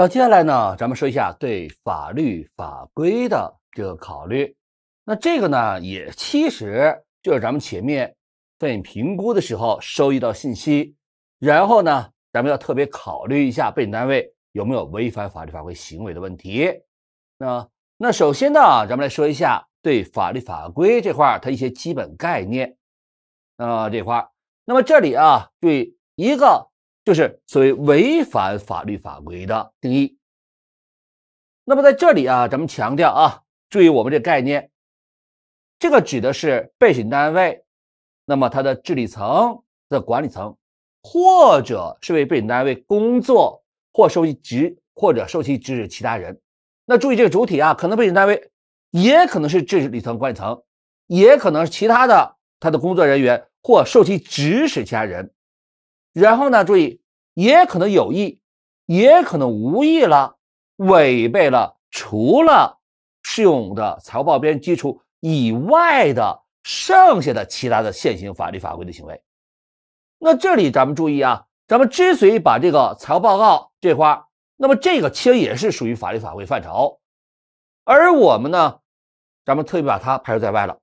那接下来呢，咱们说一下对法律法规的这个考虑。那这个呢，也其实就是咱们前面在评估的时候收集到信息，然后呢，咱们要特别考虑一下被单位有没有违反法律法规行为的问题。那那首先呢，咱们来说一下对法律法规这块它一些基本概念。那这块那么这里啊，对一个。就是所谓违反法律法规的定义。那么在这里啊，咱们强调啊，注意我们这概念，这个指的是被审单位，那么它的治理层的管理层，或者是为被审单位工作或受其职或者受其指使其他人。那注意这个主体啊，可能被审单位，也可能是治理层管理层，也可能是其他的他的工作人员或受其指使其他人。然后呢，注意。也可能有意，也可能无意了，违背了除了适用的财务报编基础以外的剩下的其他的现行法律法规的行为。那这里咱们注意啊，咱们之所以把这个财务报告这块，那么这个其实也是属于法律法规范畴，而我们呢，咱们特别把它排除在外了，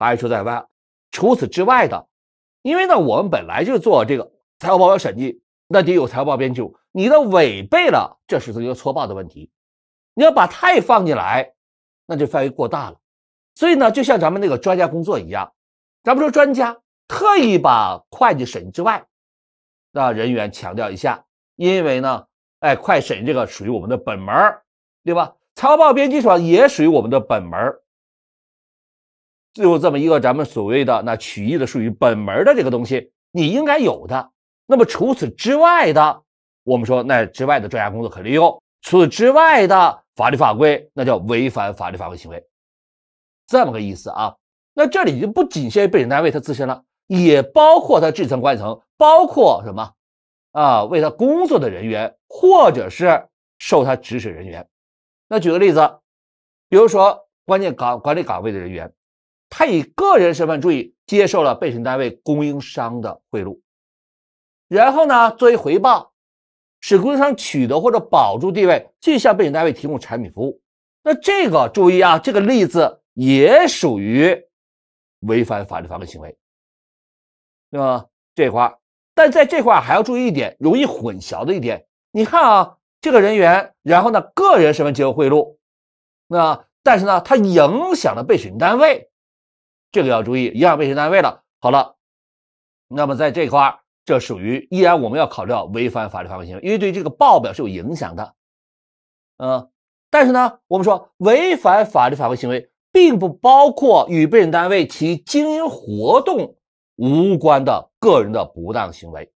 排除在外。除此之外的，因为呢，我们本来就做这个。财务报表审计，那得有财务报编辑。你都违背了，这是一个错报的问题。你要把太放进来，那就范围过大了。所以呢，就像咱们那个专家工作一样，咱们说专家特意把会计审之外的人员强调一下，因为呢，哎，快审这个属于我们的本门儿，对吧？财务报编辑的话也属于我们的本门儿。就这么一个咱们所谓的那曲义的属于本门儿的这个东西，你应该有的。那么除此之外的，我们说那之外的专家工作可利用，除此之外的法律法规，那叫违反法律法规行为，这么个意思啊。那这里就不仅限于被审单位他自身了，也包括他这层管理层，包括什么啊？为他工作的人员，或者是受他指使人员。那举个例子，比如说关键岗管理岗位的人员，他以个人身份注意接受了被审单位供应商的贿赂。然后呢，作为回报，使供应商取得或者保住地位，继续向被选单位提供产品服务。那这个注意啊，这个例子也属于违反法律法规行为，对吧？这块但在这块还要注意一点，容易混淆的一点。你看啊，这个人员，然后呢，个人身份接受贿赂，那但是呢，他影响了被选单位，这个要注意影响被选单位了。好了，那么在这块这属于依然我们要考虑到违反法律法规行为，因为对这个报表是有影响的，嗯，但是呢，我们说违反法律法规行为并不包括与被审单位其经营活动无关的个人的不当行为，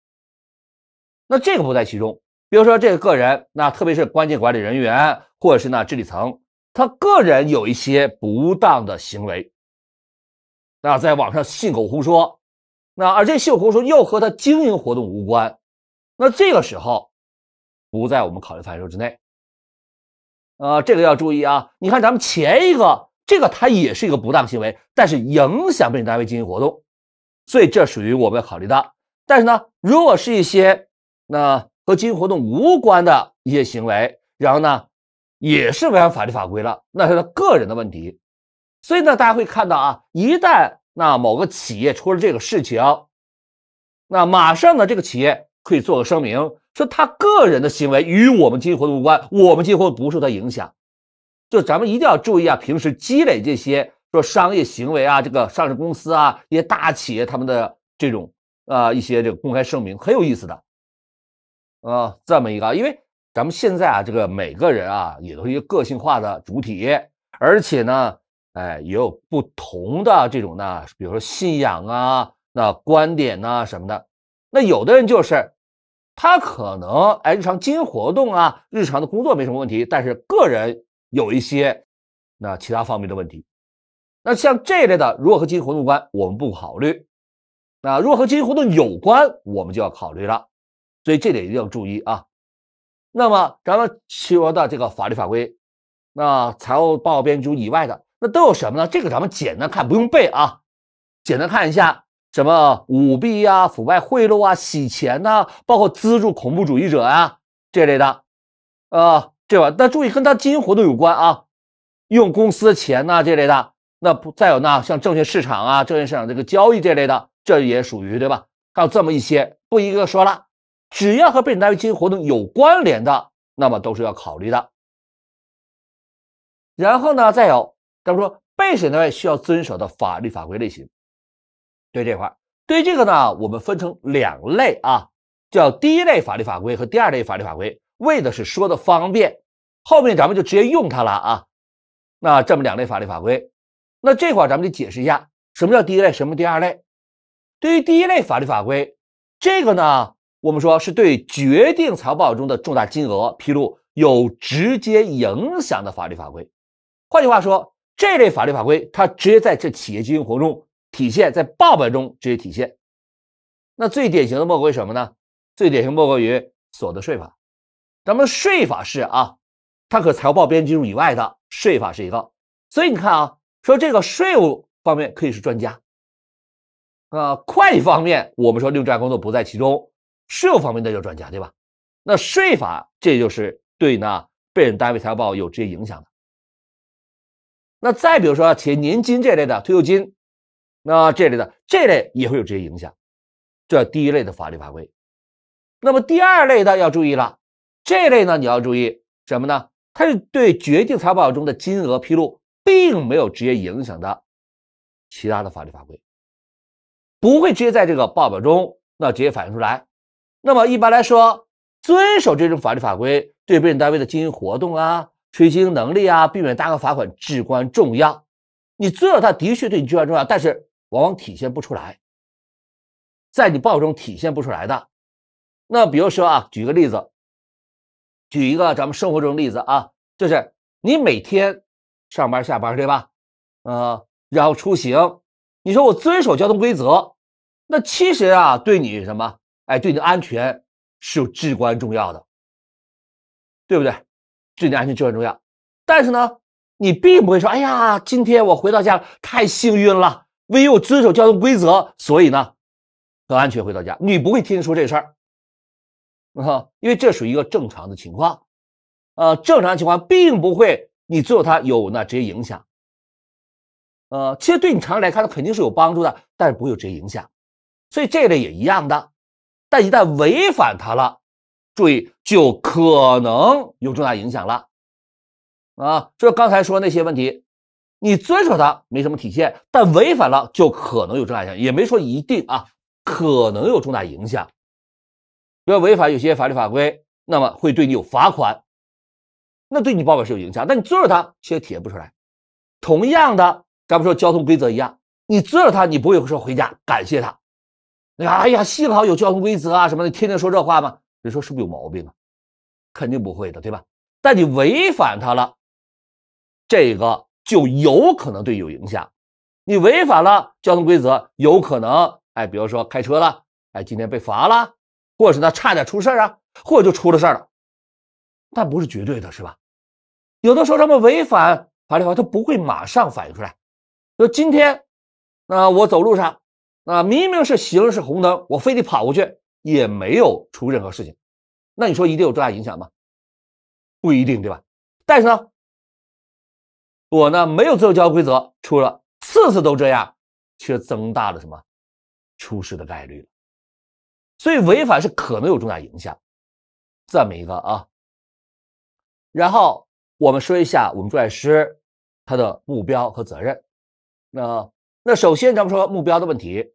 那这个不在其中。比如说这个个人，那特别是关键管理人员或者是呢治理层，他个人有一些不当的行为，那在网上信口胡说。那而这锈湖说又和他经营活动无关，那这个时候不在我们考虑范畴之内。啊，这个要注意啊！你看咱们前一个这个它也是一个不当行为，但是影响被单位经营活动，所以这属于我们要考虑的。但是呢，如果是一些那和经营活动无关的一些行为，然后呢，也是违反法律法规了，那是他个人的问题。所以呢，大家会看到啊，一旦。那某个企业出了这个事情，那马上呢，这个企业可以做个声明，说他个人的行为与我们经金活动无关，我们基金不受他影响。就咱们一定要注意啊，平时积累这些说商业行为啊，这个上市公司啊，一些大企业他们的这种啊一些这个公开声明很有意思的，呃，这么一个，因为咱们现在啊，这个每个人啊也都是个性化的主体，而且呢。哎，也有不同的这种呢，比如说信仰啊、那观点呐什么的。那有的人就是，他可能哎，日常经营活动啊，日常的工作没什么问题，但是个人有一些那其他方面的问题。那像这类的，如果和经营活动关，我们不考虑；那如果和经营活动有关，我们就要考虑了。所以这点一定要注意啊。那么咱们说的这个法律法规，那财务报告编制以外的。那都有什么呢？这个咱们简单看，不用背啊，简单看一下什么舞弊啊、腐败贿赂啊、洗钱呐，包括资助恐怖主义者啊这类的，啊，对吧？那注意跟它经营活动有关啊，用公司钱呐这类的，那不再有呢，像证券市场啊、证券市场这个交易这类的，这也属于对吧？还有这么一些，不一个说了，只要和被审位经营活动有关联的，那么都是要考虑的。然后呢，再有。咱们说被审单位需要遵守的法律法规类型，对这块儿，对这个呢，我们分成两类啊，叫第一类法律法规和第二类法律法规，为的是说的方便，后面咱们就直接用它了啊。那这么两类法律法规，那这块儿咱们得解释一下，什么叫第一类，什么第二类。对于第一类法律法规，这个呢，我们说是对决定财报中的重大金额披露有直接影响的法律法规，换句话说。这类法律法规，它直接在这企业经营活动中体现在报表中直接体现。那最典型的莫过于什么呢？最典型莫过于所得税法。咱们税法是啊，它可财务报表编制以外的税法是一个。所以你看啊，说这个税务方面可以是专家啊，会计方面我们说六诈工作不在其中，税务方面那叫专家对吧？那税法这就是对那被单位财务报表有直接影响的。那再比如说，企业年金这类的退休金，那这类的这类也会有直接影响。这第一类的法律法规。那么第二类的要注意了，这类呢你要注意什么呢？它是对决定财报中的金额披露并没有直接影响的，其他的法律法规不会直接在这个报表中那直接反映出来。那么一般来说，遵守这种法律法规对被审单位的经营活动啊。出行能力啊，避免大额罚款至关重要。你知道它的确对你至关重要，但是往往体现不出来，在你报告中体现不出来的。那比如说啊，举个例子，举一个咱们生活中的例子啊，就是你每天上班下班对吧？呃，然后出行，你说我遵守交通规则，那其实啊，对你什么？哎，对你的安全是有至关重要的，对不对？你的安全至关重要，但是呢，你并不会说，哎呀，今天我回到家太幸运了，唯有我遵守交通规则，所以呢，很安全回到家。你不会天天说这事儿，啊，因为这属于一个正常的情况，呃，正常情况并不会你做它有那直接影响，呃，其实对你长远来看，肯定是有帮助的，但是不会有直接影响，所以这一类也一样的，但一旦违反它了。注意，就可能有重大影响了，啊，就刚才说那些问题，你遵守它没什么体现，但违反了就可能有重大影响，也没说一定啊，可能有重大影响。要违反有些法律法规，那么会对你有罚款，那对你报表是有影响。但你遵守它，却体现不出来。同样的，咱们说交通规则一样，你遵守它，你不会说回家感谢他，你哎呀，幸好有交通规则啊什么的，天天说这话吗？你说是不是有毛病啊？肯定不会的，对吧？但你违反它了，这个就有可能对有影响。你违反了交通规则，有可能，哎，比如说开车了，哎，今天被罚了，或者是呢，差点出事啊，或者就出了事了。但不是绝对的，是吧？有的时候他们违反法律法规，他不会马上反映出来。说今天，那我走路上，那明明是行是红灯，我非得跑过去，也没有出任何事情。那你说一定有多大影响吗？不一定，对吧？但是呢，我呢没有遵守交通规则，出了次次都这样，却增大了什么出事的概率了。所以违法是可能有重大影响，这么一个啊。然后我们说一下我们律师他的目标和责任。那那首先咱们说目标的问题，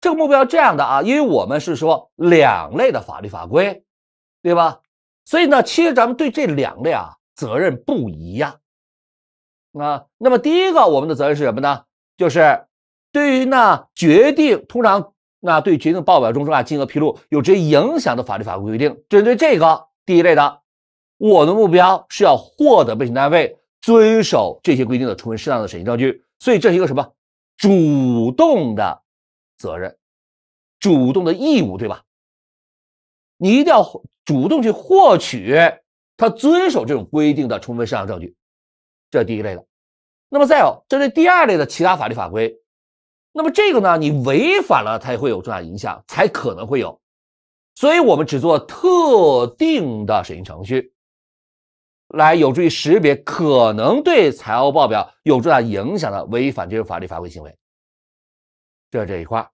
这个目标这样的啊，因为我们是说两类的法律法规。对吧？所以呢，其实咱们对这两类啊责任不一样。啊，那么第一个，我们的责任是什么呢？就是对于那决定，通常那对决定报表中啊金额披露有直接影响的法律法规规定，针对这个第一类的，我的目标是要获得被审单位遵守这些规定的充分适当的审计证据。所以这是一个什么主动的责任，主动的义务，对吧？你一定要。主动去获取他遵守这种规定的充分市场证据，这是第一类的。那么再有，针对第二类的其他法律法规。那么这个呢，你违反了，它会有重大影响，才可能会有。所以，我们只做特定的审讯程序，来有助于识别可能对财务报表有重大影响的违反这种法律法规行为。这是这一块。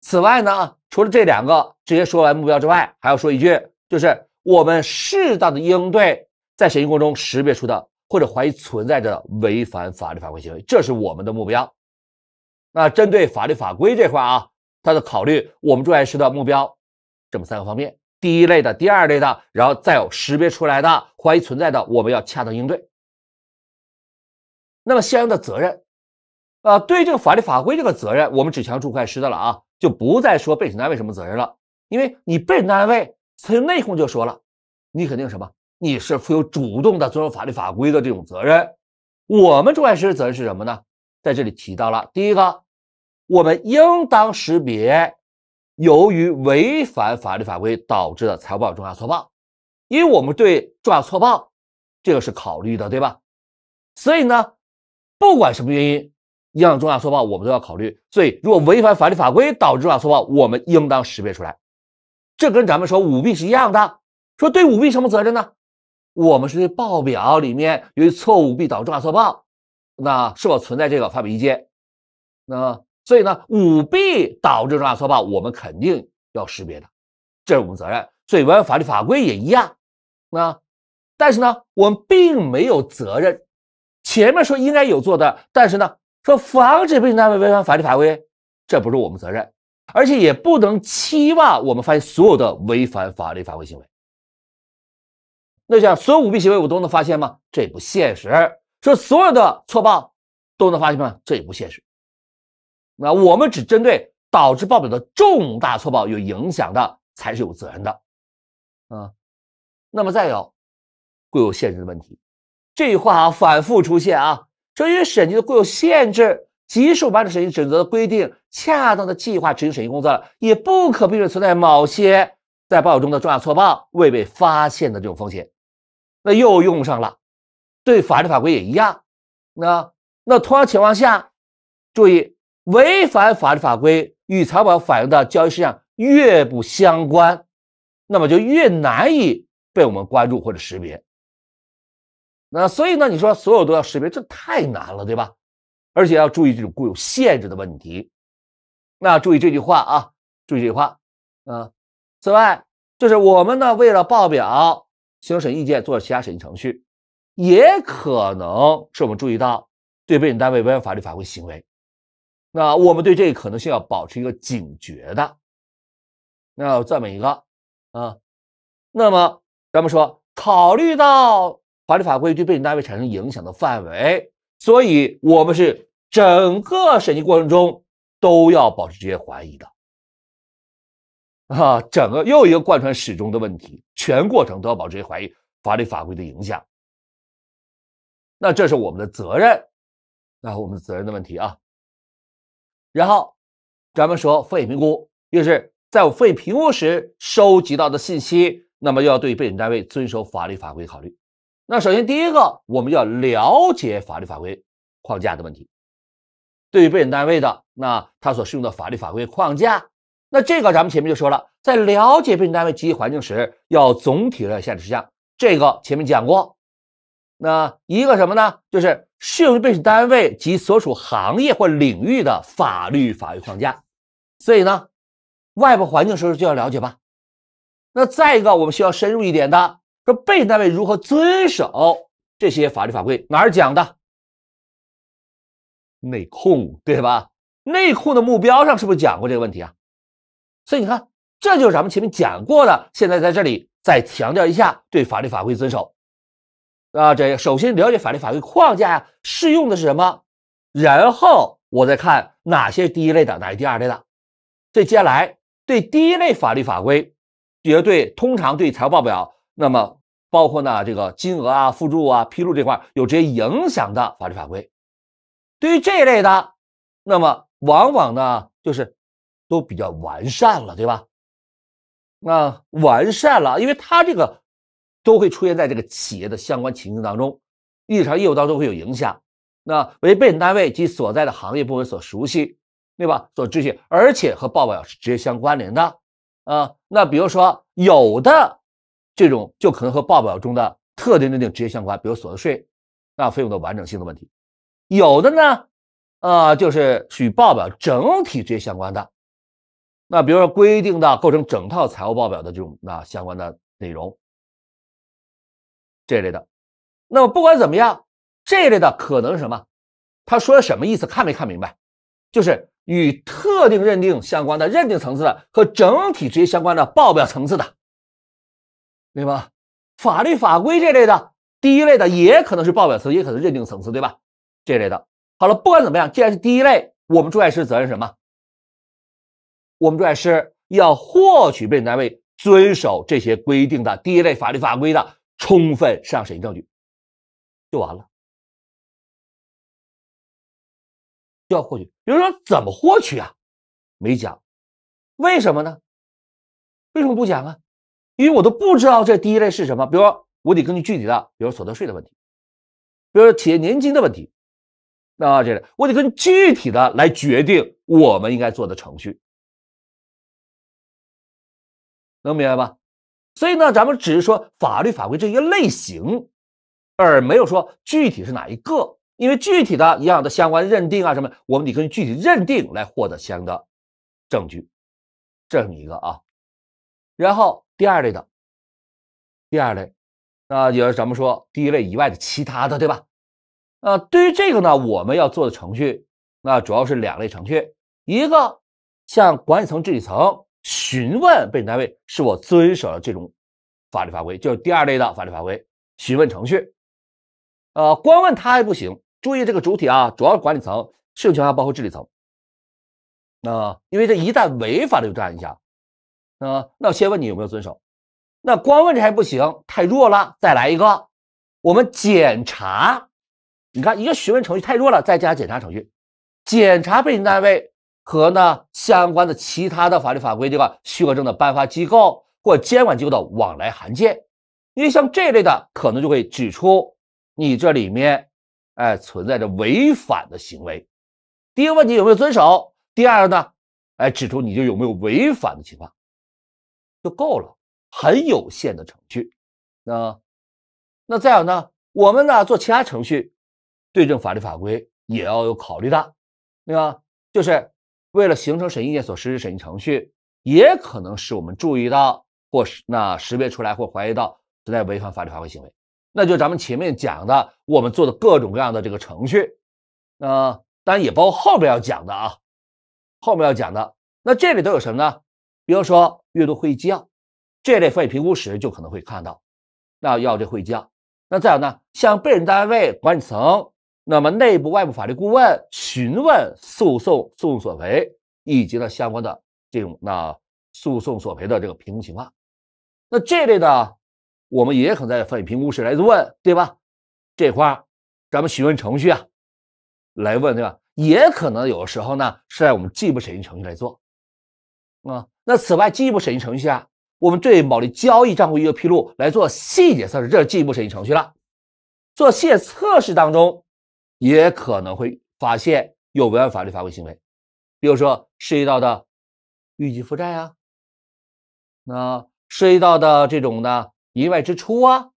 此外呢，除了这两个直接说完目标之外，还要说一句。就是我们适当的应对，在审讯过程中识别出的或者怀疑存在着违反法律法规行为，这是我们的目标。那针对法律法规这块啊，它的考虑，我们驻外师的目标，这么三个方面：第一类的，第二类的，然后再有识别出来的、怀疑存在的，我们要恰当应对。那么相应的责任，呃，对这个法律法规这个责任，我们只强注册会师的了啊，就不再说被审单位什么责任了，因为你被审单位。所以内控就说了，你肯定什么？你是负有主动的遵守法律法规的这种责任。我们重外失职责任是什么呢？在这里提到了第一个，我们应当识别由于违反法律法规导致的财务报表重要错报，因为我们对重要错报这个是考虑的，对吧？所以呢，不管什么原因影响重要错报，我们都要考虑。所以，如果违反法律法规导致重要错报，我们应当识别出来。这跟咱们说舞弊是一样的，说对舞弊什么责任呢？我们是对报表里面由于错舞弊导致重大错报，那是否存在这个发表意见？那所以呢，舞弊导致重大错报，我们肯定要识别的，这是我们责任。所以违反法律法规也一样，那但是呢，我们并没有责任。前面说应该有做的，但是呢，说防止被单位违反法律法规，这不是我们责任。而且也不能期望我们发现所有的违反法律法规行为，那这样，所有舞弊行为我都能发现吗？这也不现实。说所有的错报都能发现吗？这也不现实。那我们只针对导致报表的重大错报有影响的才是有责任的，啊。那么再有固有限制的问题，这句话啊反复出现啊，因为审计的固有限制。稽查办法的审计准则的规定，恰当的计划执行审计工作了，也不可避免存在某些在报表中的重大错报未被发现的这种风险。那又用上了对法律法规也一样。那那通常情况下，注意违反法律法规与财报反映的交易事项越不相关，那么就越难以被我们关注或者识别。那所以呢，你说所有都要识别，这太难了，对吧？而且要注意这种固有限制的问题。那注意这句话啊，注意这句话。啊。此外，就是我们呢为了报表、行审意见做其他审议程序，也可能是我们注意到对被审单位违反法律法规行为。那我们对这个可能性要保持一个警觉的。那这么一个啊，那么咱们说，考虑到法律法规对被审单位产生影响的范围，所以我们是。整个审计过程中都要保持这些怀疑的，啊，整个又一个贯穿始终的问题，全过程都要保持这些怀疑。法律法规的影响，那这是我们的责任，啊，我们的责任的问题啊。然后，咱们说风险评估，就是在我风险评估时收集到的信息，那么又要对被审单位遵守法律法规考虑。那首先第一个，我们要了解法律法规框架的问题。对于被审单位的那它所适用的法律法规框架，那这个咱们前面就说了，在了解被审单位及其环境时，要总体了解制事项。这个前面讲过。那一个什么呢？就是适用于被审单位及所属行业或领域的法律法规框架。所以呢，外部环境时候就要了解吧？那再一个，我们需要深入一点的，说被审单位如何遵守这些法律法规，哪儿讲的？内控对吧？内控的目标上是不是讲过这个问题啊？所以你看，这就是咱们前面讲过的，现在在这里再强调一下，对法律法规遵守啊。这首先了解法律法规框架呀，适用的是什么？然后我再看哪些第一类的，哪些第二类的。这接下来对第一类法律法规，绝对通常对财务报表，那么包括呢这个金额啊、附注啊、披露这块有直接影响的法律法规。对于这类的，那么往往呢，就是都比较完善了，对吧？那完善了，因为它这个都会出现在这个企业的相关情境当中，日常业务当中会有影响。那为被审单位及所在的行业部门所熟悉，对吧？所知悉，而且和报表是直接相关联的啊。那比如说，有的这种就可能和报表中的特定认定直接相关，比如所得税那费用的完整性的问题。有的呢，呃，就是与报表整体直接相关的，那比如说规定的构成整套财务报表的这种啊相关的内容，这类的。那么不管怎么样，这类的可能是什么？他说的什么意思？看没看明白？就是与特定认定相关的认定层次的和整体直接相关的报表层次的，对吧？法律法规这类的第一类的也可能是报表层，也可能认定层次，对吧？这类的，好了，不管怎么样，既然是第一类，我们注册师责任什么？我们注册师要获取被单位遵守这些规定的第一类法律法规的充分上审证据，就完了。要获取，比如说怎么获取啊？没讲，为什么呢？为什么不讲啊？因为我都不知道这第一类是什么。比如说，我得根据具体的，比如所得税的问题，比如说企业年金的问题。那这里我得跟具体的来决定我们应该做的程序，能明白吧？所以呢，咱们只是说法律法规这一个类型，而没有说具体是哪一个，因为具体的一样的相关认定啊什么，我们得根据具体认定来获得相应的证据，这是一个啊。然后第二类的，第二类，那也是咱们说第一类以外的其他的，对吧？啊，对于这个呢，我们要做的程序，那主要是两类程序，一个向管理层、治理层询问被单位是否遵守了这种法律法规，就是第二类的法律法规询问程序。呃，光问他还不行，注意这个主体啊，主要是管理层、适用情况包括治理层。那因为这一旦违法了就这样一下。啊，那我先问你有没有遵守，那光问这还不行，太弱了，再来一个，我们检查。你看，一个询问程序太弱了，再加检查程序，检查被检单位和呢相关的其他的法律法规这个许可证的颁发机构或监管机构的往来函件，因为像这类的可能就会指出你这里面，哎存在着违反的行为。第一个问题有没有遵守？第二个呢，哎指出你就有没有违反的情况，就够了，很有限的程序。那那再有呢，我们呢做其他程序。对正法律法规也要有考虑的，对吧？就是为了形成审议意见所实施审议程序，也可能使我们注意到，或是那识别出来或怀疑到存在违反法律法规行为，那就咱们前面讲的，我们做的各种各样的这个程序，呃，当然也包括后面要讲的啊，后面要讲的，那这里都有什么呢？比如说阅读会议纪要这类会议评估时就可能会看到，那要这会议纪要，那再有呢，像被认单位管理层。那么，内部、外部法律顾问询问诉讼、诉讼索赔以及呢相关的这种那诉讼索赔的这个评估情况。那这类的我们也可能在法律评估室来问，对吧？这块儿咱们询问程序啊来问，对吧？也可能有的时候呢是在我们进一步审议程序来做啊。那此外，进一步审议程序啊，我们对某类交易账户一个披露来做细节测试，这是进一步审议程序了。做细节测试当中。也可能会发现有违反法律法规行为，比如说涉及到的预计负债啊，那涉及到的这种呢意外支出啊，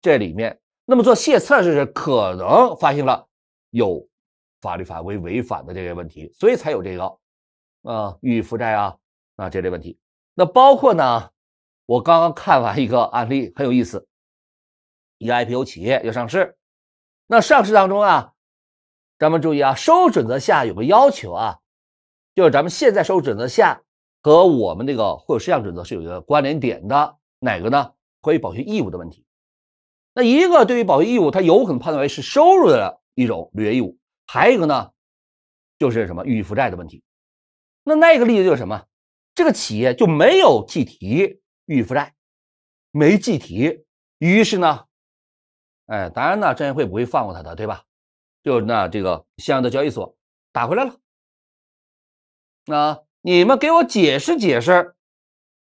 这里面那么做泄测是可能发现了有法律法规违反的这些问题，所以才有这个啊预计负债啊啊这类问题。那包括呢，我刚刚看完一个案例很有意思，一个 IPO 企业要上市。那上市当中啊，咱们注意啊，收入准则下有个要求啊，就是咱们现在收入准则下和我们那个或者事项准则是有一个关联点的，哪个呢？关于保修义务的问题。那一个对于保修义务，它有可能判断为是收入的一种履约义务；还有一个呢，就是什么预付债的问题。那那个例子就是什么？这个企业就没有计提预付债，没计提，于是呢。哎，当然呢，证监会不会放过他的，对吧？就那这个香港的交易所打回来了，那你们给我解释解释，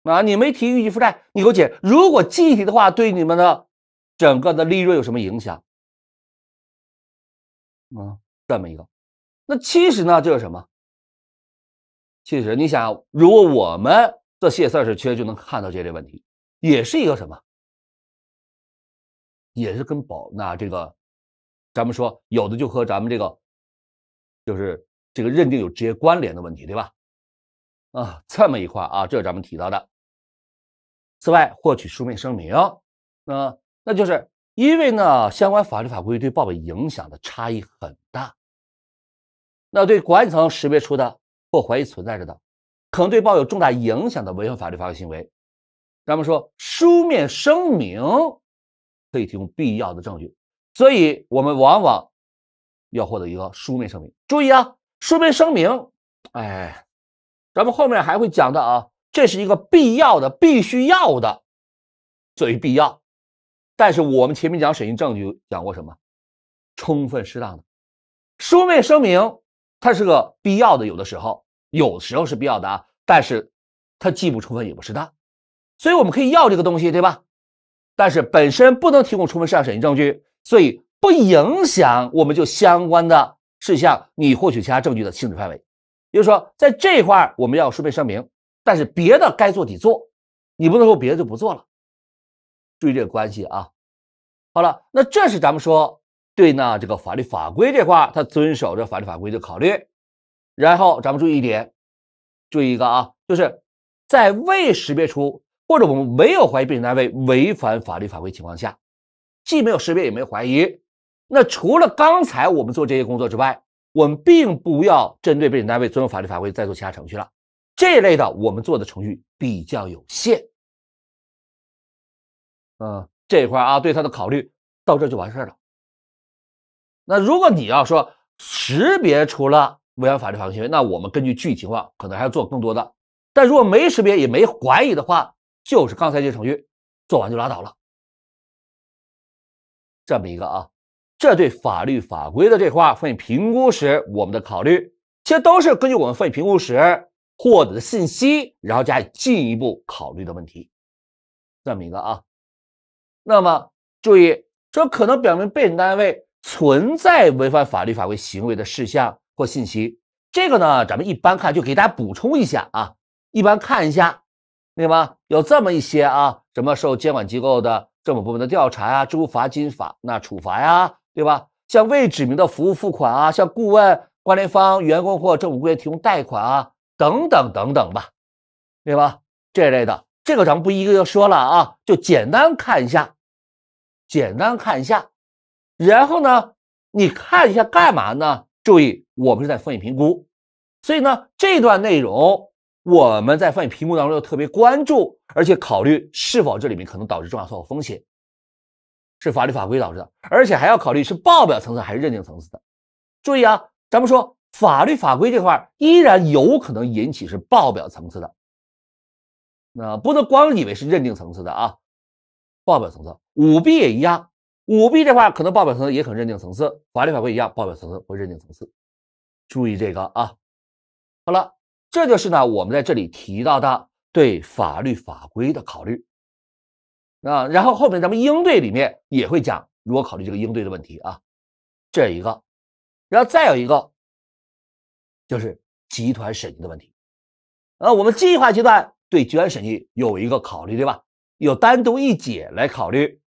啊，你没提预计负债，你给我解，如果计提的话，对你们的整个的利润有什么影响？啊，这么一个，那其实呢，这是什么？其实你想，如果我们这些三其实就能看到这类问题，也是一个什么？也是跟保那这个，咱们说有的就和咱们这个，就是这个认定有直接关联的问题，对吧？啊，这么一块啊，这是咱们提到的。此外，获取书面声明，那那就是因为呢，相关法律法规对报表影响的差异很大。那对管理层识别出的或怀疑存在着的，可能对报有重大影响的违反法律法规行为，咱们说书面声明。可以提供必要的证据，所以我们往往要获得一个书面声明。注意啊，书面声明，哎，咱们后面还会讲的啊，这是一个必要的、必须要的作为必要。但是我们前面讲审讯证据讲过什么？充分适当的书面声明，它是个必要的，有的时候，有的时候是必要的，啊，但是它既不充分也不适当，所以我们可以要这个东西，对吧？但是本身不能提供充分事项审计证据，所以不影响我们就相关的事项你获取其他证据的性质范围。也就是说，在这块我们要顺便声明，但是别的该做得做，你不能说别的就不做了。注意这个关系啊！好了，那这是咱们说对呢这个法律法规这块，它遵守着法律法规的考虑。然后咱们注意一点，注意一个啊，就是在未识别出。或者我们没有怀疑被人单位违反法律法规情况下，既没有识别也没怀疑，那除了刚才我们做这些工作之外，我们并不要针对被人单位遵守法律法规再做其他程序了。这类的我们做的程序比较有限。嗯，这一块啊，对他的考虑到这就完事了。那如果你要说识别出了违反法律法规行为，那我们根据具体情况可能还要做更多的。但如果没识别也没怀疑的话，就是刚才这个程序做完就拉倒了，这么一个啊，这对法律法规的这块儿，风险评估时我们的考虑，其实都是根据我们风险评估时获得的信息，然后加以进一步考虑的问题，这么一个啊。那么注意这可能表明被审单位存在违反法律法规行为的事项或信息，这个呢，咱们一般看就给大家补充一下啊，一般看一下。对吧？有这么一些啊，什么受监管机构的政府部门的调查呀，支付罚金法那处罚呀，对吧？像未指明的服务付款啊，像顾问关联方员工或政府官员提供贷款啊，等等等等吧，对吧？这类的，这个咱们不一个一个说了啊，就简单看一下，简单看一下，然后呢，你看一下干嘛呢？注意，我们是在风险评估，所以呢，这段内容。我们在翻译题目当中要特别关注，而且考虑是否这里面可能导致重大错误风险，是法律法规导致的，而且还要考虑是报表层次还是认定层次的。注意啊，咱们说法律法规这块依然有可能引起是报表层次的，那不能光以为是认定层次的啊。报表层次，舞弊也一样，舞弊这块可能报表层次也可能认定层次，法律法规一样，报表层次或认定层次。注意这个啊，好了。这就是呢，我们在这里提到的对法律法规的考虑。那然后后面咱们应对里面也会讲如何考虑这个应对的问题啊。这一个，然后再有一个就是集团审计的问题。呃，我们计划阶段对集团审计有一个考虑，对吧？有单独一节来考虑。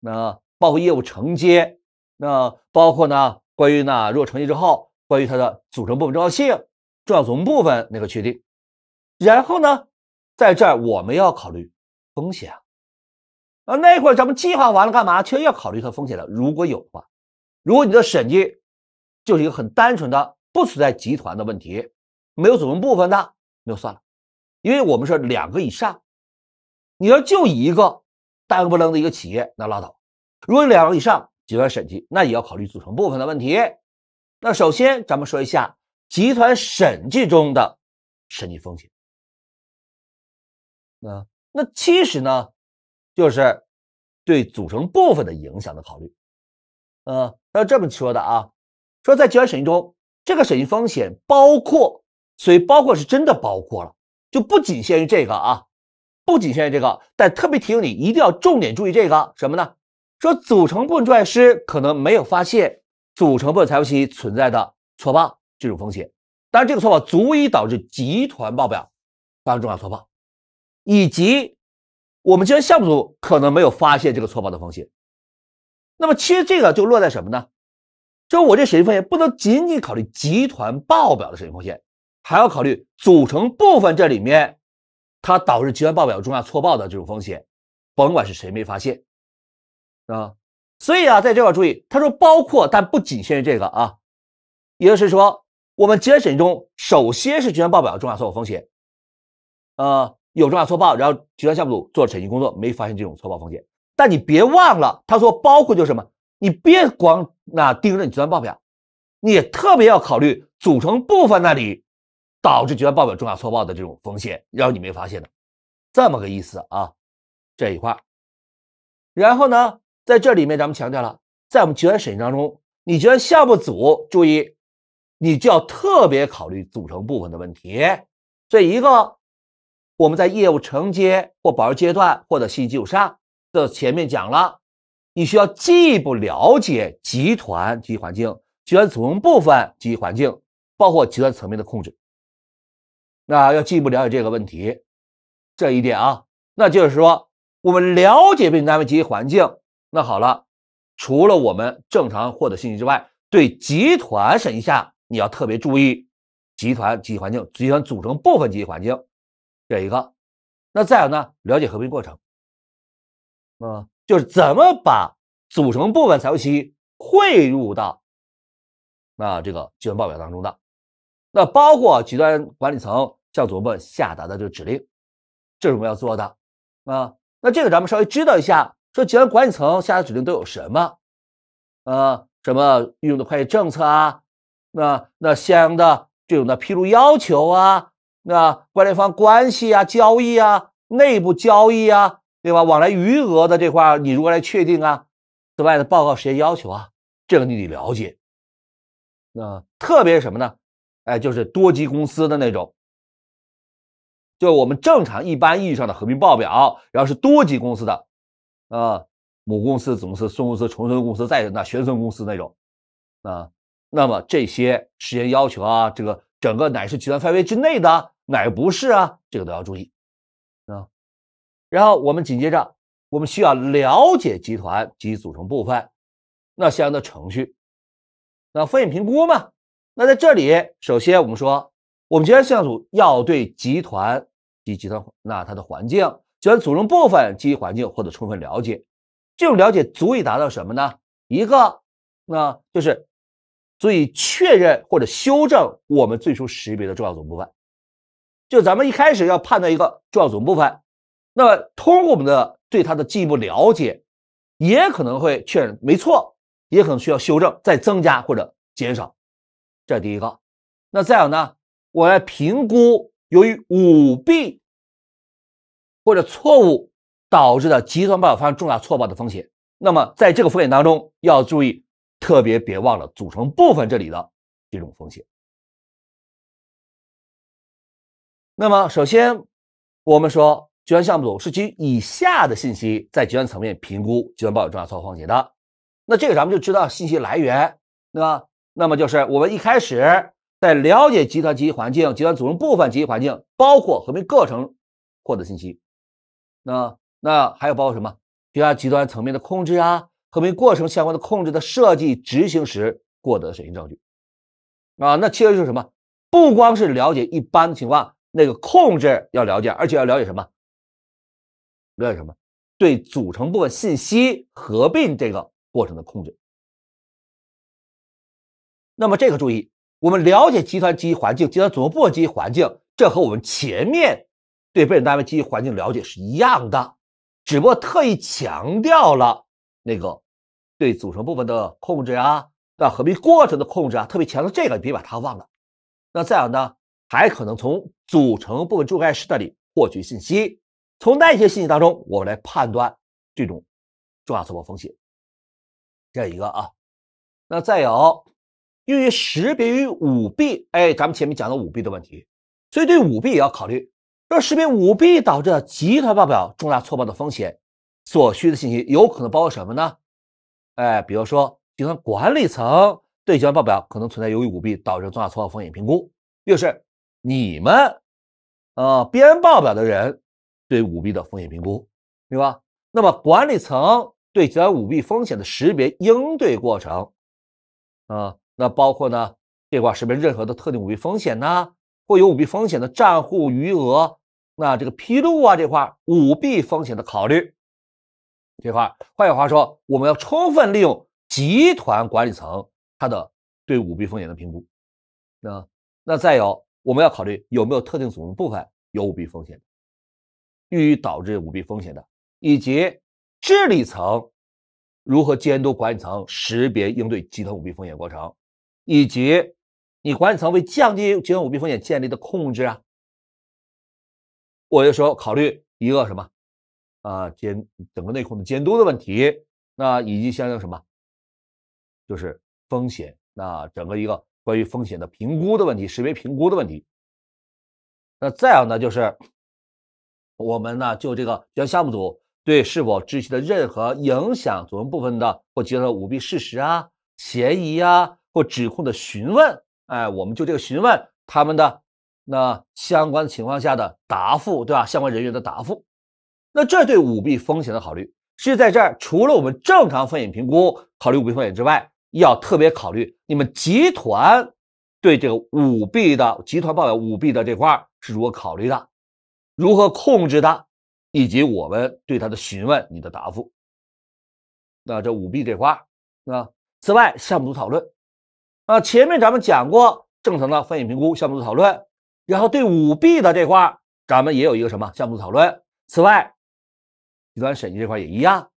那包括业务承接，那包括呢关于呢，若成承接之后，关于它的组成部分重要性。重要组成部分那个确定，然后呢，在这儿我们要考虑风险啊。那会儿咱们计划完了干嘛？就要考虑它风险的。如果有的话，如果你的审计就是一个很单纯的不存在集团的问题，没有组成部分的，那就算了，因为我们是两个以上。你要就一个大个不楞的一个企业，那拉倒。如果两个以上集团审计，那也要考虑组成部分的问题。那首先咱们说一下。集团审计中的审计风险，那那其实呢，就是对组成部分的影响的考虑，呃，他是这么说的啊，说在集团审计中，这个审计风险包括，所以包括是真的包括了，就不仅限于这个啊，不仅限于这个，但特别提醒你，一定要重点注意这个什么呢？说组成部分专业师可能没有发现组成部分财务信息存在的错报。这种风险，当然这个错报足以导致集团报表发生重大错报，以及我们既然项目组可能没有发现这个错报的风险，那么其实这个就落在什么呢？就我这审计风险不能仅仅考虑集团报表的审计风险，还要考虑组成部分这里面它导致集团报表重大错报的这种风险，甭管是谁没发现，啊，所以啊，在这块注意，他说包括但不仅限于这个啊，也就是说。我们结算中首先是结算报表重大错误风险，呃，有重大错报，然后结算项目组做审计工作没发现这种错报风险。但你别忘了，他说包括就是什么？你别光那盯着你结算报表，你也特别要考虑组成部分那里导致结算报表重大错报的这种风险，然后你没发现的，这么个意思啊，这一块。然后呢，在这里面咱们强调了，在我们结算审计当中，你结算项目组注意。你就要特别考虑组成部分的问题。这一个，我们在业务承接或保质阶段或者信息基础上的前面讲了，你需要进一步了解集团及环境、集团组成部分及环境，包括集团层面的控制。那要进一步了解这个问题，这一点啊，那就是说我们了解被单位及其环境。那好了，除了我们正常获得信息之外，对集团审一下。你要特别注意集团集济环境，集团组成部分集济环境，这一个。那再有呢，了解合并过程，啊，就是怎么把组成部分财务信息汇入到那这个集团报表当中的，那包括集团管理层向总部下达的这个指令，这是我们要做的啊。那这个咱们稍微知道一下，说集团管理层下达指令都有什么，啊，什么运用的会计政策啊。那那相应的这种的披露要求啊，那关联方关系啊、交易啊、内部交易啊，对吧？往来余额的这块你如何来确定啊？此外的报告时间要求啊，这个你得了解。那特别什么呢？哎，就是多级公司的那种，就我们正常一般意义上的合并报表，然后是多级公司的啊，母公司、子公司、孙公司、重孙公司，再有那玄孙公司那种啊。那么这些时间要求啊，这个整个乃是集团范围之内的，哪不是啊？这个都要注意啊。然后我们紧接着，我们需要了解集团及组成部分，那相应的程序，那风险评估嘛。那在这里，首先我们说，我们集团项目组要对集团及集团那它的环境、集团组成部分及环境，获得充分了解。这种了解足以达到什么呢？一个，那就是。所以，确认或者修正我们最初识别的重要组成部分，就咱们一开始要判断一个重要组成部分，那么通过我们的对它的进一步了解，也可能会确认没错，也可能需要修正、再增加或者减少。这是第一个。那再有呢，我来评估由于舞弊或者错误导致的集团报表发生重大错报的风险。那么在这个风险当中，要注意。特别别忘了组成部分这里的这种风险。那么，首先我们说，集团项目组是基于以下的信息在集团层面评估集团报表重要操作风险的。那这个咱们就知道信息来源，对吧？那么就是我们一开始在了解集团济环境、集团组成部分济环境，包括合并过程获得信息。那那还有包括什么？其他集团层面的控制啊。合并过程相关的控制的设计执行时获得的审计证据，啊，那其实就是什么？不光是了解一般的情况，那个控制要了解，而且要了解什么？了解什么？对组成部分信息合并这个过程的控制。那么这个注意，我们了解集团级环境、集团总部级环境，这和我们前面对被审单位级环境了解是一样的，只不过特意强调了。那个对组成部分的控制啊，那合并过程的控制啊，特别强调这个，你别把它忘了。那再有呢，还可能从组成部分注式那里获取信息，从那些信息当中，我们来判断这种重大错报风险。这一个啊，那再有用于识别于舞弊，哎，咱们前面讲了舞弊的问题，所以对舞弊也要考虑，要识别舞弊导致集团报表重大错报的风险。所需的信息有可能包括什么呢？哎，比如说，集团管理层对集团报表可能存在由于舞弊导致重大错误风险评估，又是你们啊编报表的人对舞弊的风险评估，对吧？那么管理层对集团舞弊风险的识别、应对过程啊，那包括呢这块识别任何的特定舞弊风险呢，或有舞弊风险的账户余额，那这个披露啊这块舞弊风险的考虑。这块，换句话说，我们要充分利用集团管理层他的对舞弊风险的评估，那那再有，我们要考虑有没有特定组成部分有舞弊风险，易于导致舞弊风险的，以及治理层如何监督管理层识别应对集团舞弊风险过程，以及你管理层为降低集团舞弊风险建立的控制啊，我就说考虑一个什么？啊，监整个内控的监督的问题，那以及相应什么，就是风险，那整个一个关于风险的评估的问题，识别评估的问题。那再有呢，就是我们呢就这个，原项目组对是否知悉的任何影响组成部分的或结合舞弊事实啊、嫌疑啊或指控的询问，哎，我们就这个询问他们的那相关情况下的答复，对吧？相关人员的答复。那这对舞弊风险的考虑是在这儿，除了我们正常风险评估考虑舞弊风险之外，要特别考虑你们集团对这个舞弊的集团报表舞弊的这块是如何考虑的，如何控制的，以及我们对他的询问你的答复。那这舞弊这块，啊，此外项目组讨论啊，前面咱们讲过正常的风险评估项目组讨论，然后对舞弊的这块，咱们也有一个什么项目组讨论？此外。集团审计这块也一样，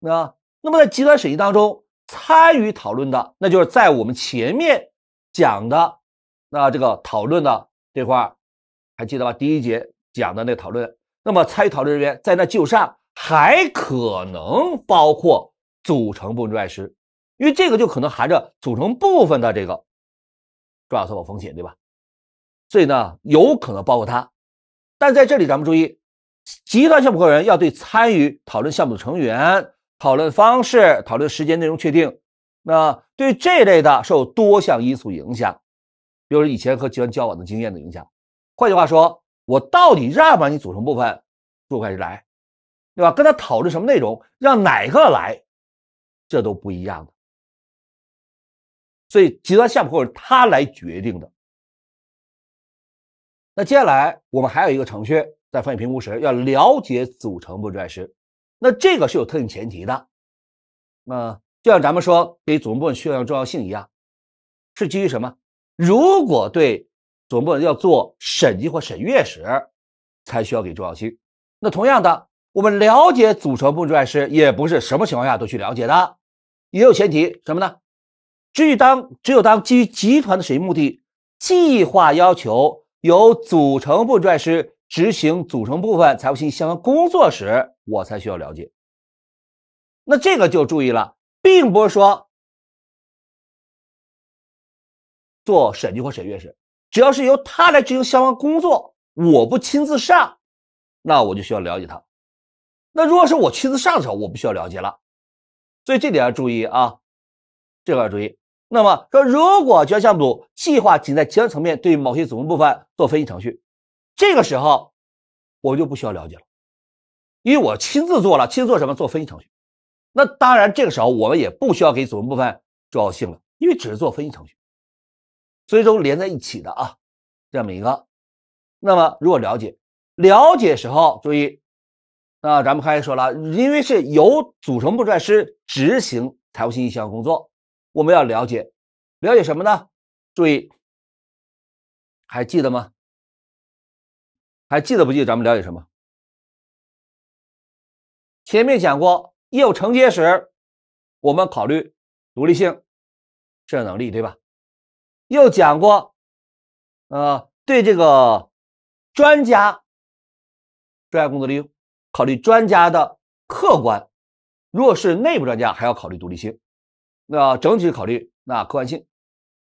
那那么在集团审计当中参与讨论的，那就是在我们前面讲的那这个讨论的这块，还记得吧？第一节讲的那讨论，那么参与讨论人员在那基础上还可能包括组成部分外师，因为这个就可能含着组成部分的这个重要投保风险，对吧？所以呢，有可能包括他，但在这里咱们注意。集团项目合伙人要对参与讨论项目的成员、讨论方式、讨论时间、内容确定。那对这类的受多项因素影响，比如以前和集团交往的经验的影响。换句话说，我到底让不让你组成部分这块人来，对吧？跟他讨论什么内容，让哪个来，这都不一样。的。所以集团项目或者他来决定的。那接下来我们还有一个程序。在风险评估时，要了解组成部分时，那这个是有特定前提的。那就像咱们说给总部分需要重要性一样，是基于什么？如果对总部分要做审计或审阅时，才需要给重要性。那同样的，我们了解组成部分时，也不是什么情况下都去了解的，也有前提什么呢？至于当只有当基于集团的审计目的计划要求由组成部分时。执行组成部分财务信息相关工作时，我才需要了解。那这个就注意了，并不是说做审计或审阅时，只要是由他来执行相关工作，我不亲自上，那我就需要了解他。那如果是我亲自上的时候，我不需要了解了。所以这点要注意啊，这块要注意。那么说，如果项目组计划仅在其他层面对某些组成部分做分析程序。这个时候，我们就不需要了解了，因为我亲自做了，亲自做什么？做分析程序。那当然，这个时候我们也不需要给组成部分重要性了，因为只是做分析程序，所以都连在一起的啊，这么一个。那么，如果了解，了解时候注意，那咱们刚才说了，因为是由组成部分师执行财务信息相关工作，我们要了解，了解什么呢？注意，还记得吗？还记得不记？得咱们了解什么？前面讲过，业务承接时，我们考虑独立性、胜任能力，对吧？又讲过，呃，对这个专家、专业工作利用，考虑专家的客观。如果是内部专家，还要考虑独立性。那整体考虑那客观性，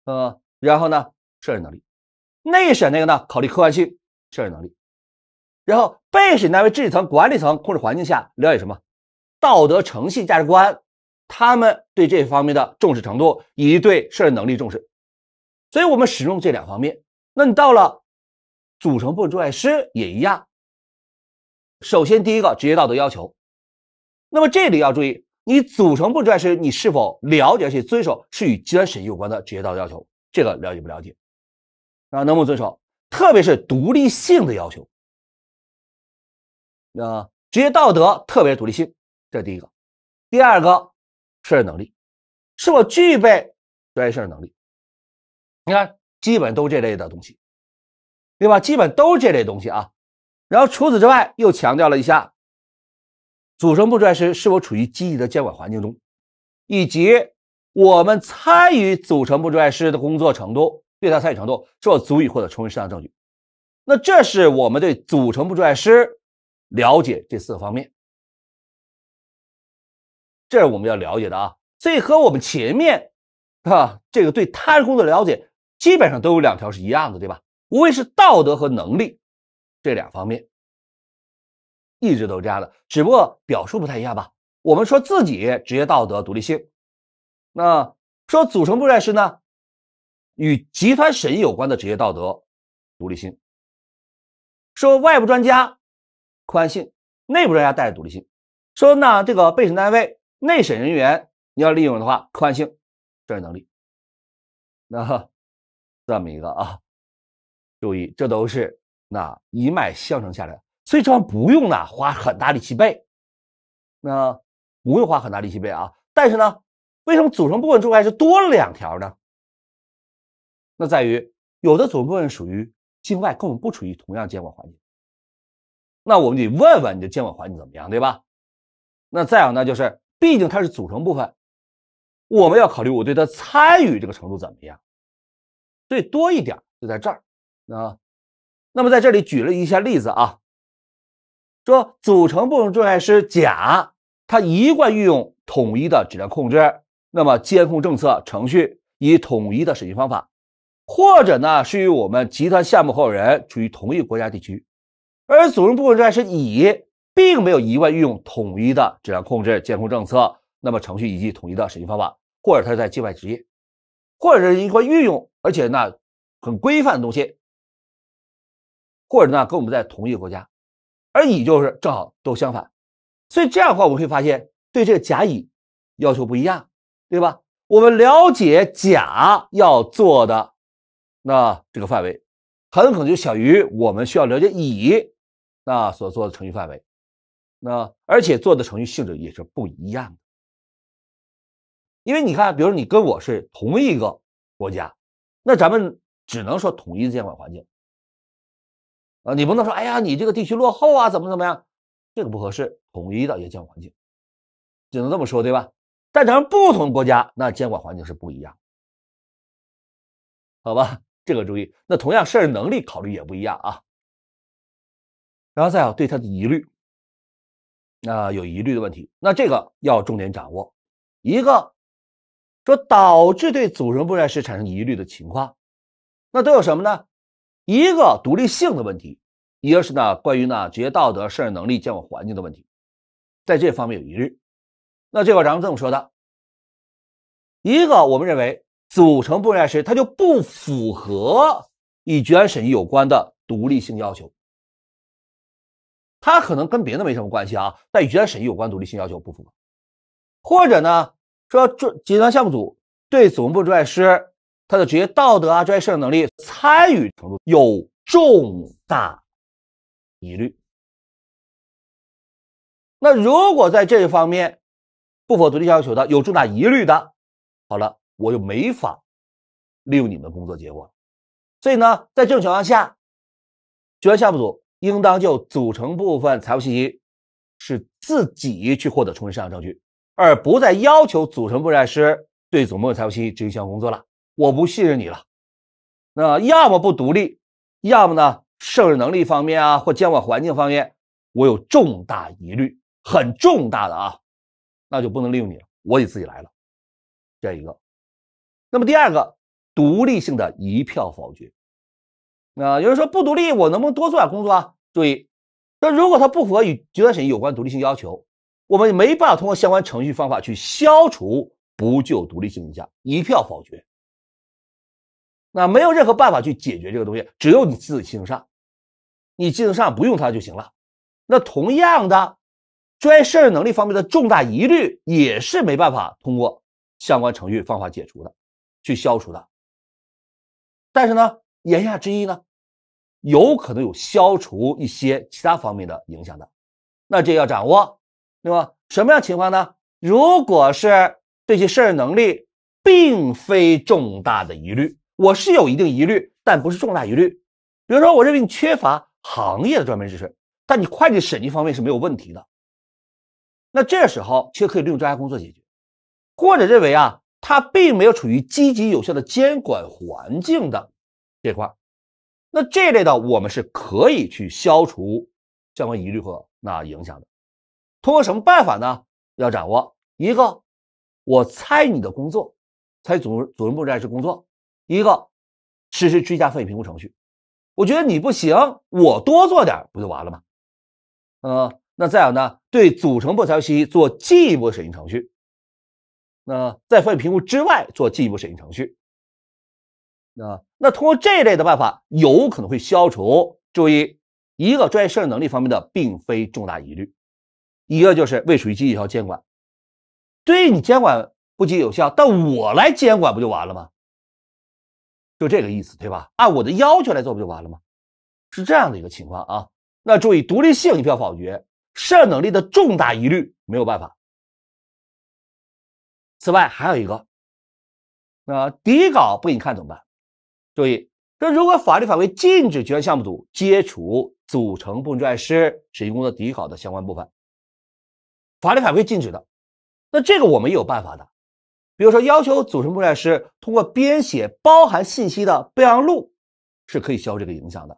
呃，然后呢，胜任能力。内审那个呢，考虑客观性、胜任能力。然后被审单位治理层、管理层控制环境下了解什么？道德、诚信、价值观，他们对这方面的重视程度以及对胜任能力重视。所以我们使用这两方面。那你到了组成部分注师也一样。首先第一个职业道德要求。那么这里要注意，你组成部分注师你是否了解且遵守是与集团审计有关的职业道德要求？这个了解不了解？啊，能不能遵守？特别是独立性的要求。那职业道德特别独立性，这是第一个；第二个，胜任能力，是否具备专业胜任能力？你看，基本都这类的东西，对吧？基本都这类东西啊。然后除此之外，又强调了一下，组成部专业师是否处于积极的监管环境中，以及我们参与组成部专业师的工作程度，对他参与程度是否足以获得充分适当证据？那这是我们对组成部专业师。了解这四个方面，这是我们要了解的啊。所以和我们前面，啊，这个对贪工的了解，基本上都有两条是一样的，对吧？无非是道德和能力这两方面，一直都是这样的，只不过表述不太一样吧。我们说自己职业道德独立性，那说组成部分是呢，与集团审议有关的职业道德独立性，说外部专家。客观性、内部专家带着独立性，说呢这个被审单位内审人员你要利用的话，客观性、专业能力，那这么一个啊，注意这都是那一脉相承下来，所以这不用呢花很大力气背，那不用花很大力气背啊，但是呢，为什么组成部分之外是多了两条呢？那在于有的组成部分属于境外，根本不处于同样监管环境。那我们得问问你的监管环境怎么样，对吧？那再有，呢，就是毕竟它是组成部分，我们要考虑我对它参与这个程度怎么样，最多一点就在这儿。那那么在这里举了一下例子啊，说组成部分状态师甲，他一贯运用统一的质量控制，那么监控政策程序以统一的审计方法，或者呢是与我们集团项目合伙人处于同一国家地区。而组成部分之外是乙，并没有一味运用统一的质量控制监控政策，那么程序以及统一的审计方法，或者他在境外执业，或者是一块运用，而且呢很规范的东西，或者呢跟我们在同一个国家，而乙就是正好都相反，所以这样的话我们会发现对这个甲乙要求不一样，对吧？我们了解甲要做的那这个范围，很可能就小于我们需要了解乙。那所做的程序范围，那而且做的程序性质也是不一样，的。因为你看，比如你跟我是同一个国家，那咱们只能说统一的监管环境，啊，你不能说哎呀，你这个地区落后啊，怎么怎么样，这个不合适，统一的监管环境，只能这么说，对吧？但咱们不同国家，那监管环境是不一样，好吧？这个注意，那同样涉事能力考虑也不一样啊。然后再有对他的疑虑，那有疑虑的问题，那这个要重点掌握。一个说导致对组成不院士产生疑虑的情况，那都有什么呢？一个独立性的问题，一个是呢关于呢职业道德、胜任能力、监管环境的问题，在这方面有疑虑。那这块咱们这么说的，一个我们认为组成不院士它就不符合与决案审议有关的独立性要求。他可能跟别的没什么关系啊，但与决审议有关独立性要求不符合，或者呢说这集团项目组对总部会计师他的职业道德啊、专业摄影能力、参与程度有重大疑虑。那如果在这一方面不符合独立性要求的，有重大疑虑的，好了，我就没法利用你们的工作结果。所以呢，在这种情况下，集团项目组。应当就组成部分财务信息是自己去获得充分市场证据，而不再要求组成部分师对总部财务信息执行相关工作了。我不信任你了，那要么不独立，要么呢胜任能力方面啊或监管环境方面，我有重大疑虑，很重大的啊，那就不能利用你了，我得自己来了。这一个，那么第二个，独立性的一票否决。啊，有人说不独立，我能不能多做点工作啊？注意，那如果它不符合与决算审计有关独立性要求，我们没办法通过相关程序方法去消除不具有独立性影响，一票否决。那没有任何办法去解决这个东西，只有你自己尽上，你尽上不用它就行了。那同样的，专业胜任能力方面的重大疑虑也是没办法通过相关程序方法解除的，去消除的。但是呢？言下之意呢，有可能有消除一些其他方面的影响的，那这要掌握，对吧？什么样情况呢？如果是对其胜任能力并非重大的疑虑，我是有一定疑虑，但不是重大疑虑。比如说，我认为你缺乏行业的专门知识，但你会计审计方面是没有问题的，那这时候其实可以利用这项工作解决。或者认为啊，他并没有处于积极有效的监管环境的。这块那这类的我们是可以去消除相关疑虑和那影响的。通过什么办法呢？要掌握一个，我猜你的工作，猜与组组成部人事工作；一个实施追加风险评估程序。我觉得你不行，我多做点不就完了吗？呃，那再有呢，对组成部财务信息做进一步审议程序。那在风险评估之外做进一步审议程序。啊，那通过这一类的办法，有可能会消除。注意，一个专业胜任能力方面的，并非重大疑虑；一个就是未属于基金要监管，对于你监管不及有效，但我来监管不就完了吗？就这个意思，对吧？按我的要求来做不就完了吗？是这样的一个情况啊。那注意独立性一票否决，胜任能力的重大疑虑没有办法。此外还有一个，那底稿不给你看怎么办？注意，说如果法律法规禁止结算项目组接触组成部分会师审计工作底稿的相关部分，法律法规禁止的，那这个我们也有办法的。比如说，要求组成部分会师通过编写包含信息的备忘录，是可以消除这个影响的。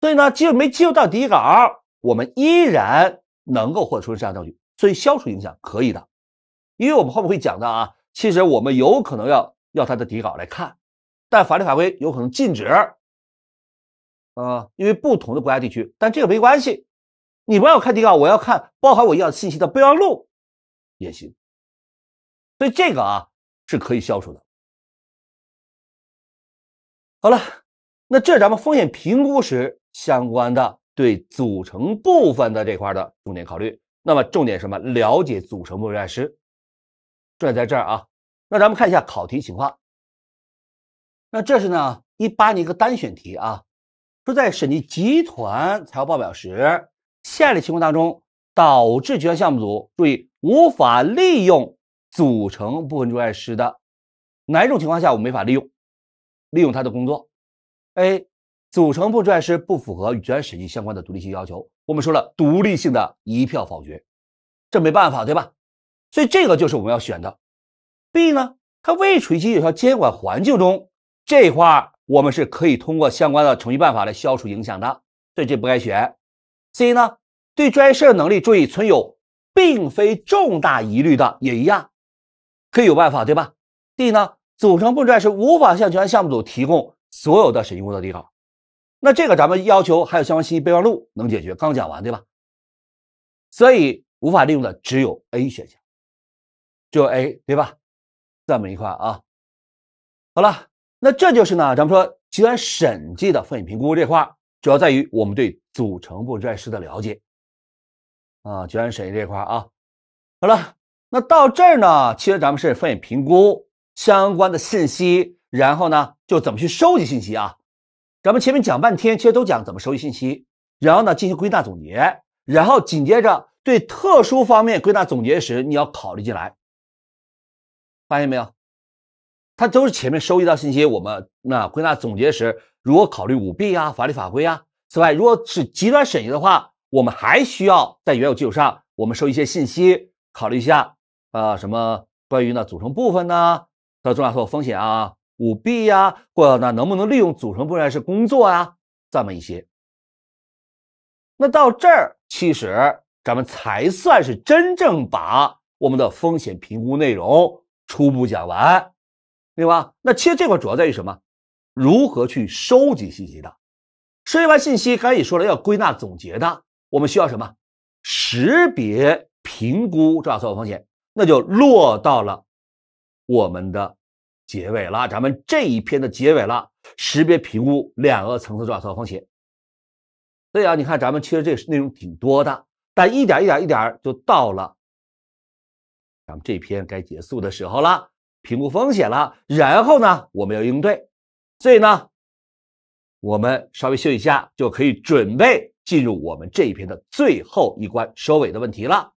所以呢，即使没接触到底稿，我们依然能够获得充分证据，所以消除影响可以的。因为我们后面会讲的啊，其实我们有可能要要他的底稿来看。但法律法规有可能禁止，啊，因为不同的国家地区，但这个没关系，你不要看地告，我要看包含我要信息的备忘录也行，所以这个啊是可以消除的。好了，那这是咱们风险评估时相关的对组成部分的这块的重点考虑，那么重点什么？了解组成部分时，重点在这儿啊。那咱们看一下考题情况。那这是呢？一八年一个单选题啊，说在审计集团财务报表时，下列情况当中导致集团项目组注意无法利用组成部分注外师的哪种情况下我们没法利用，利用他的工作？A. 组成部分注师不符合与集团审计相关的独立性要求。我们说了，独立性的一票否决，这没办法，对吧？所以这个就是我们要选的。B 呢？它未处于有效监管环境中。这一块我们是可以通过相关的程序办法来消除影响的，对这不该选。C 呢，对专业设任能力注意存有并非重大疑虑的也一样，可以有办法，对吧？D 呢，组成部专业是无法向全项目组提供所有的审计工作底稿，那这个咱们要求还有相关信息备忘录能解决，刚讲完，对吧？所以无法利用的只有 A 选项，就 A 对吧？这么一块啊，好了。那这就是呢，咱们说集团审计的风险评估这块，主要在于我们对组成部债师的了解，啊，集团审计这块啊，好了，那到这儿呢，其实咱们是风险评估相关的信息，然后呢就怎么去收集信息啊，咱们前面讲半天，其实都讲怎么收集信息，然后呢进行归纳总结，然后紧接着对特殊方面归纳总结时你要考虑进来，发现没有？它都是前面收集到信息，我们那归纳总结时，如果考虑舞弊啊、法律法规啊。此外，如果是极端审议的话，我们还需要在原有基础上，我们收一些信息，考虑一下，呃，什么关于呢组成部分呢的重大错风险啊、舞弊呀，或者呢能不能利用组成部分是工作啊，这么一些。那到这儿，其实咱们才算是真正把我们的风险评估内容初步讲完。对吧？那其实这块主要在于什么？如何去收集信息的？收集完信息，刚才也说了，要归纳总结的。我们需要什么？识别、评估重大错误风险，那就落到了我们的结尾了。咱们这一篇的结尾了，识别、评估两个层次重大错误风险。所以啊，你看，咱们其实这内容挺多的，但一点一点一点就到了咱们这篇该结束的时候了。评估风险了，然后呢，我们要应对，所以呢，我们稍微休息一下就可以准备进入我们这一篇的最后一关收尾的问题了。